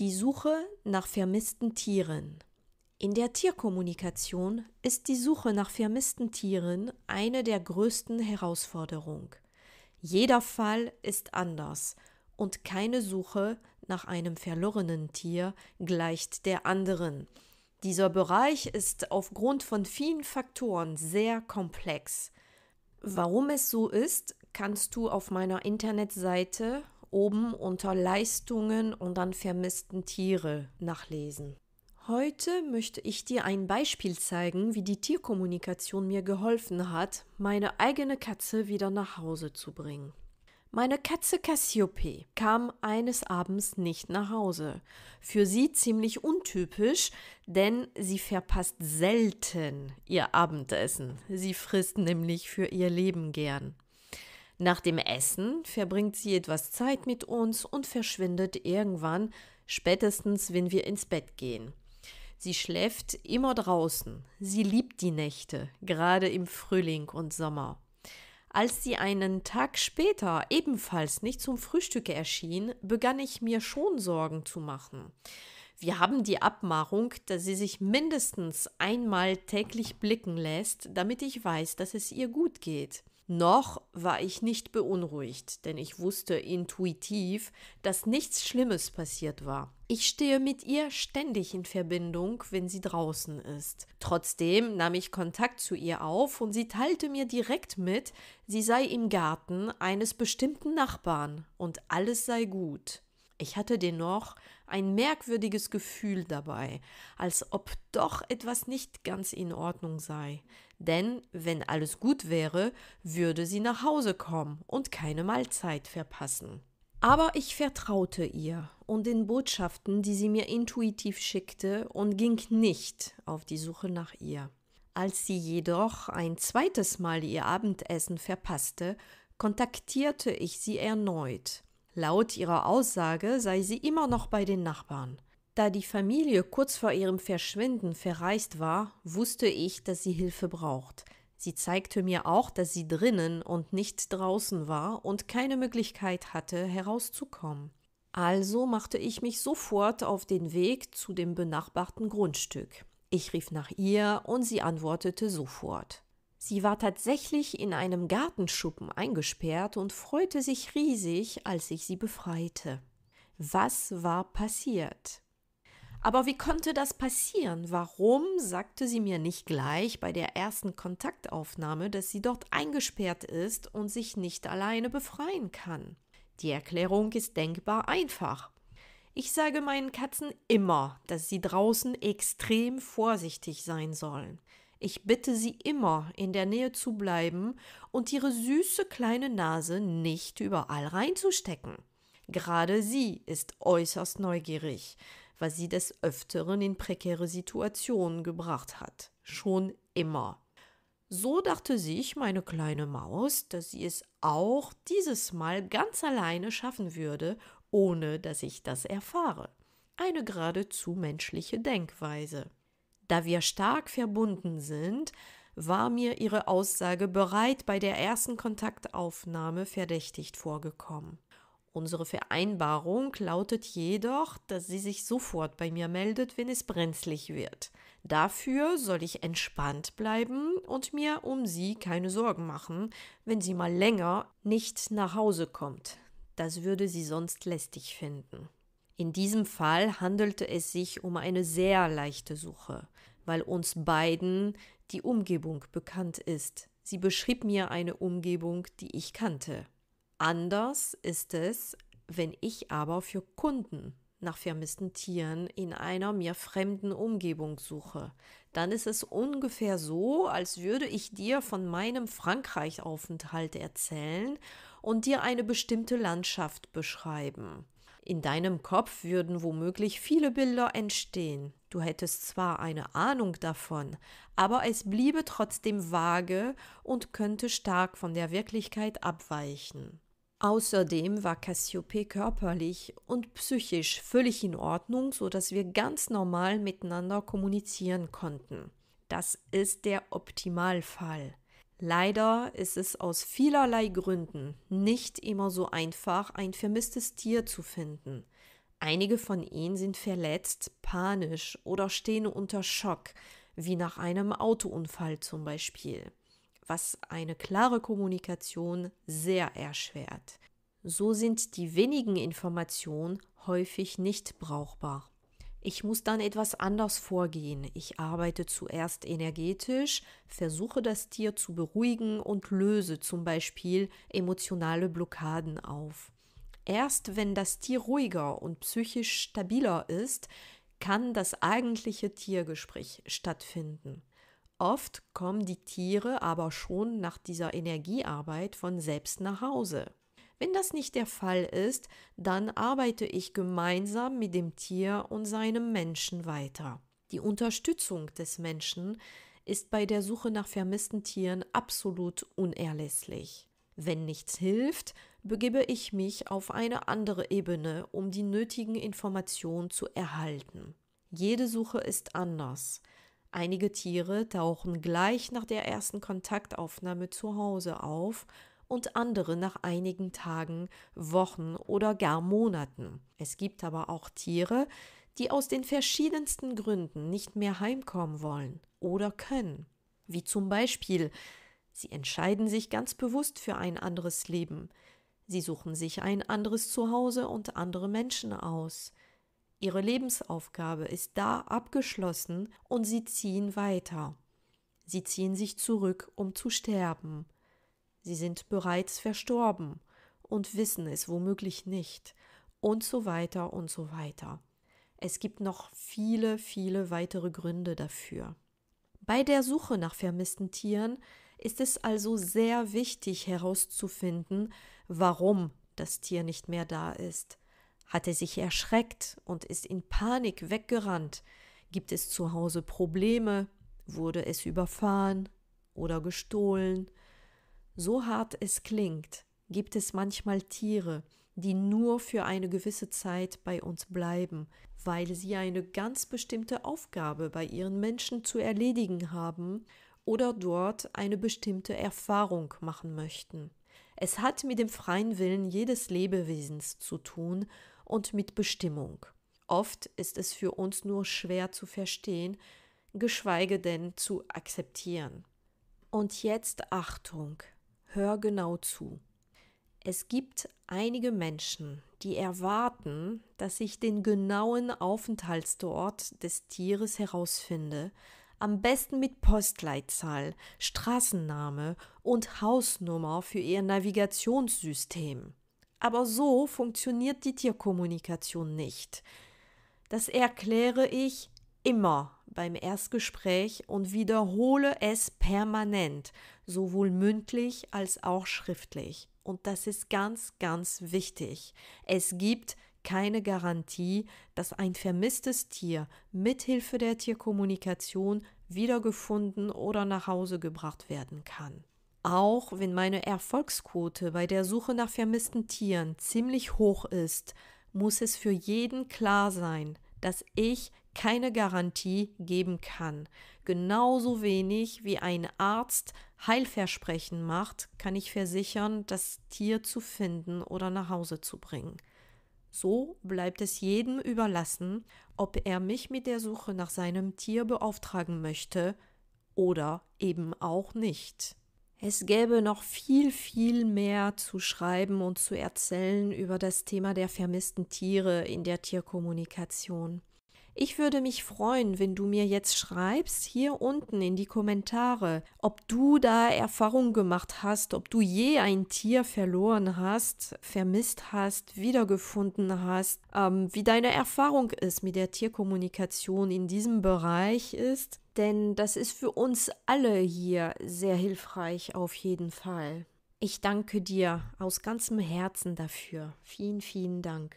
die Suche nach vermissten Tieren. In der Tierkommunikation ist die Suche nach vermissten Tieren eine der größten Herausforderungen. Jeder Fall ist anders und keine Suche nach einem verlorenen Tier gleicht der anderen. Dieser Bereich ist aufgrund von vielen Faktoren sehr komplex. Warum es so ist, kannst du auf meiner Internetseite oben unter Leistungen und dann vermissten Tiere nachlesen. Heute möchte ich dir ein Beispiel zeigen, wie die Tierkommunikation mir geholfen hat, meine eigene Katze wieder nach Hause zu bringen. Meine Katze Cassiope kam eines Abends nicht nach Hause. Für sie ziemlich untypisch, denn sie verpasst selten ihr Abendessen. Sie frisst nämlich für ihr Leben gern. Nach dem Essen verbringt sie etwas Zeit mit uns und verschwindet irgendwann, spätestens wenn wir ins Bett gehen. Sie schläft immer draußen. Sie liebt die Nächte, gerade im Frühling und Sommer. Als sie einen Tag später ebenfalls nicht zum Frühstück erschien, begann ich mir schon Sorgen zu machen. Wir haben die Abmachung, dass sie sich mindestens einmal täglich blicken lässt, damit ich weiß, dass es ihr gut geht. Noch war ich nicht beunruhigt, denn ich wusste intuitiv, dass nichts Schlimmes passiert war. Ich stehe mit ihr ständig in Verbindung, wenn sie draußen ist. Trotzdem nahm ich Kontakt zu ihr auf und sie teilte mir direkt mit, sie sei im Garten eines bestimmten Nachbarn und alles sei gut. Ich hatte dennoch ein merkwürdiges Gefühl dabei, als ob doch etwas nicht ganz in Ordnung sei denn wenn alles gut wäre, würde sie nach Hause kommen und keine Mahlzeit verpassen. Aber ich vertraute ihr und den Botschaften, die sie mir intuitiv schickte, und ging nicht auf die Suche nach ihr. Als sie jedoch ein zweites Mal ihr Abendessen verpasste, kontaktierte ich sie erneut. Laut ihrer Aussage sei sie immer noch bei den Nachbarn. Da die Familie kurz vor ihrem Verschwinden verreist war, wusste ich, dass sie Hilfe braucht. Sie zeigte mir auch, dass sie drinnen und nicht draußen war und keine Möglichkeit hatte, herauszukommen. Also machte ich mich sofort auf den Weg zu dem benachbarten Grundstück. Ich rief nach ihr und sie antwortete sofort. Sie war tatsächlich in einem Gartenschuppen eingesperrt und freute sich riesig, als ich sie befreite. Was war passiert? Aber wie konnte das passieren? Warum sagte sie mir nicht gleich bei der ersten Kontaktaufnahme, dass sie dort eingesperrt ist und sich nicht alleine befreien kann? Die Erklärung ist denkbar einfach. Ich sage meinen Katzen immer, dass sie draußen extrem vorsichtig sein sollen. Ich bitte sie immer, in der Nähe zu bleiben und ihre süße kleine Nase nicht überall reinzustecken. Gerade sie ist äußerst neugierig was sie des Öfteren in prekäre Situationen gebracht hat. Schon immer. So dachte sich meine kleine Maus, dass sie es auch dieses Mal ganz alleine schaffen würde, ohne dass ich das erfahre. Eine geradezu menschliche Denkweise. Da wir stark verbunden sind, war mir ihre Aussage bereit bei der ersten Kontaktaufnahme verdächtigt vorgekommen. Unsere Vereinbarung lautet jedoch, dass sie sich sofort bei mir meldet, wenn es brenzlig wird. Dafür soll ich entspannt bleiben und mir um sie keine Sorgen machen, wenn sie mal länger nicht nach Hause kommt. Das würde sie sonst lästig finden. In diesem Fall handelte es sich um eine sehr leichte Suche, weil uns beiden die Umgebung bekannt ist. Sie beschrieb mir eine Umgebung, die ich kannte. Anders ist es, wenn ich aber für Kunden nach vermissten Tieren in einer mir fremden Umgebung suche. Dann ist es ungefähr so, als würde ich dir von meinem Frankreich-Aufenthalt erzählen und dir eine bestimmte Landschaft beschreiben. In deinem Kopf würden womöglich viele Bilder entstehen. Du hättest zwar eine Ahnung davon, aber es bliebe trotzdem vage und könnte stark von der Wirklichkeit abweichen. Außerdem war Cassiope körperlich und psychisch völlig in Ordnung, so dass wir ganz normal miteinander kommunizieren konnten. Das ist der Optimalfall. Leider ist es aus vielerlei Gründen nicht immer so einfach, ein vermisstes Tier zu finden. Einige von ihnen sind verletzt, panisch oder stehen unter Schock, wie nach einem Autounfall zum Beispiel was eine klare Kommunikation sehr erschwert. So sind die wenigen Informationen häufig nicht brauchbar. Ich muss dann etwas anders vorgehen. Ich arbeite zuerst energetisch, versuche das Tier zu beruhigen und löse zum Beispiel emotionale Blockaden auf. Erst wenn das Tier ruhiger und psychisch stabiler ist, kann das eigentliche Tiergespräch stattfinden. Oft kommen die Tiere aber schon nach dieser Energiearbeit von selbst nach Hause. Wenn das nicht der Fall ist, dann arbeite ich gemeinsam mit dem Tier und seinem Menschen weiter. Die Unterstützung des Menschen ist bei der Suche nach vermissten Tieren absolut unerlässlich. Wenn nichts hilft, begebe ich mich auf eine andere Ebene, um die nötigen Informationen zu erhalten. Jede Suche ist anders. Einige Tiere tauchen gleich nach der ersten Kontaktaufnahme zu Hause auf und andere nach einigen Tagen, Wochen oder gar Monaten. Es gibt aber auch Tiere, die aus den verschiedensten Gründen nicht mehr heimkommen wollen oder können. Wie zum Beispiel, sie entscheiden sich ganz bewusst für ein anderes Leben. Sie suchen sich ein anderes Zuhause und andere Menschen aus. Ihre Lebensaufgabe ist da abgeschlossen und sie ziehen weiter. Sie ziehen sich zurück, um zu sterben. Sie sind bereits verstorben und wissen es womöglich nicht und so weiter und so weiter. Es gibt noch viele, viele weitere Gründe dafür. Bei der Suche nach vermissten Tieren ist es also sehr wichtig herauszufinden, warum das Tier nicht mehr da ist. Hat er sich erschreckt und ist in Panik weggerannt? Gibt es zu Hause Probleme? Wurde es überfahren oder gestohlen? So hart es klingt, gibt es manchmal Tiere, die nur für eine gewisse Zeit bei uns bleiben, weil sie eine ganz bestimmte Aufgabe bei ihren Menschen zu erledigen haben oder dort eine bestimmte Erfahrung machen möchten. Es hat mit dem freien Willen jedes Lebewesens zu tun und mit Bestimmung. Oft ist es für uns nur schwer zu verstehen, geschweige denn zu akzeptieren. Und jetzt Achtung, hör genau zu. Es gibt einige Menschen, die erwarten, dass ich den genauen Aufenthaltsort des Tieres herausfinde, am besten mit Postleitzahl, Straßenname und Hausnummer für ihr Navigationssystem. Aber so funktioniert die Tierkommunikation nicht. Das erkläre ich immer beim Erstgespräch und wiederhole es permanent, sowohl mündlich als auch schriftlich. Und das ist ganz, ganz wichtig. Es gibt keine Garantie, dass ein vermisstes Tier mithilfe der Tierkommunikation wiedergefunden oder nach Hause gebracht werden kann. Auch wenn meine Erfolgsquote bei der Suche nach vermissten Tieren ziemlich hoch ist, muss es für jeden klar sein, dass ich keine Garantie geben kann. Genauso wenig wie ein Arzt Heilversprechen macht, kann ich versichern, das Tier zu finden oder nach Hause zu bringen. So bleibt es jedem überlassen, ob er mich mit der Suche nach seinem Tier beauftragen möchte oder eben auch nicht. Es gäbe noch viel, viel mehr zu schreiben und zu erzählen über das Thema der vermissten Tiere in der Tierkommunikation. Ich würde mich freuen, wenn du mir jetzt schreibst, hier unten in die Kommentare, ob du da Erfahrungen gemacht hast, ob du je ein Tier verloren hast, vermisst hast, wiedergefunden hast, ähm, wie deine Erfahrung ist mit der Tierkommunikation in diesem Bereich ist. Denn das ist für uns alle hier sehr hilfreich auf jeden Fall. Ich danke dir aus ganzem Herzen dafür. Vielen, vielen Dank.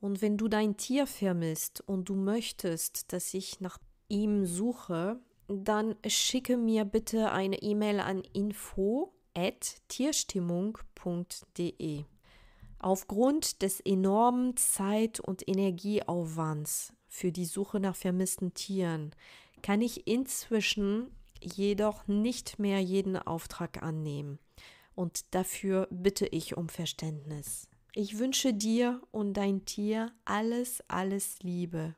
Und wenn du dein Tier vermisst und du möchtest, dass ich nach ihm suche, dann schicke mir bitte eine E-Mail an info@tierstimmung.de. Aufgrund des enormen Zeit- und Energieaufwands für die Suche nach vermissten Tieren kann ich inzwischen jedoch nicht mehr jeden Auftrag annehmen. Und dafür bitte ich um Verständnis. Ich wünsche dir und dein Tier alles, alles Liebe.